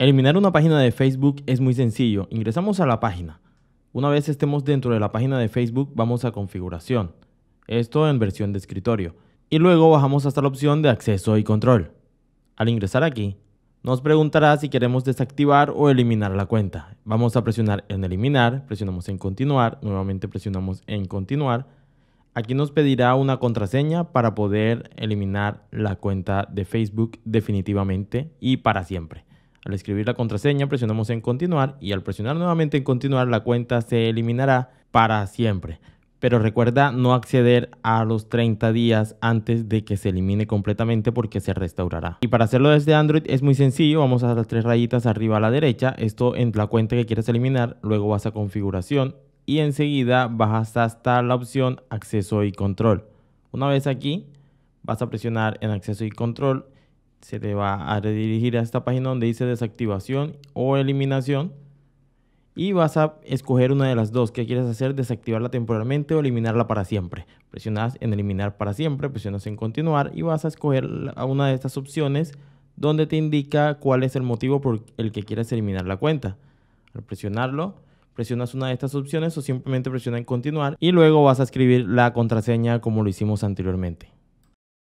Eliminar una página de Facebook es muy sencillo. Ingresamos a la página. Una vez estemos dentro de la página de Facebook, vamos a configuración. Esto en versión de escritorio. Y luego bajamos hasta la opción de acceso y control. Al ingresar aquí, nos preguntará si queremos desactivar o eliminar la cuenta. Vamos a presionar en eliminar, presionamos en continuar, nuevamente presionamos en continuar. Aquí nos pedirá una contraseña para poder eliminar la cuenta de Facebook definitivamente y para siempre. Al escribir la contraseña presionamos en continuar y al presionar nuevamente en continuar la cuenta se eliminará para siempre. Pero recuerda no acceder a los 30 días antes de que se elimine completamente porque se restaurará. Y para hacerlo desde Android es muy sencillo, vamos a las tres rayitas arriba a la derecha, esto en la cuenta que quieres eliminar, luego vas a configuración y enseguida bajas hasta la opción acceso y control. Una vez aquí vas a presionar en acceso y control se te va a redirigir a esta página donde dice desactivación o eliminación y vas a escoger una de las dos. ¿Qué quieres hacer? Desactivarla temporalmente o eliminarla para siempre. Presionas en eliminar para siempre, presionas en continuar y vas a escoger una de estas opciones donde te indica cuál es el motivo por el que quieres eliminar la cuenta. Al presionarlo, presionas una de estas opciones o simplemente presiona en continuar y luego vas a escribir la contraseña como lo hicimos anteriormente.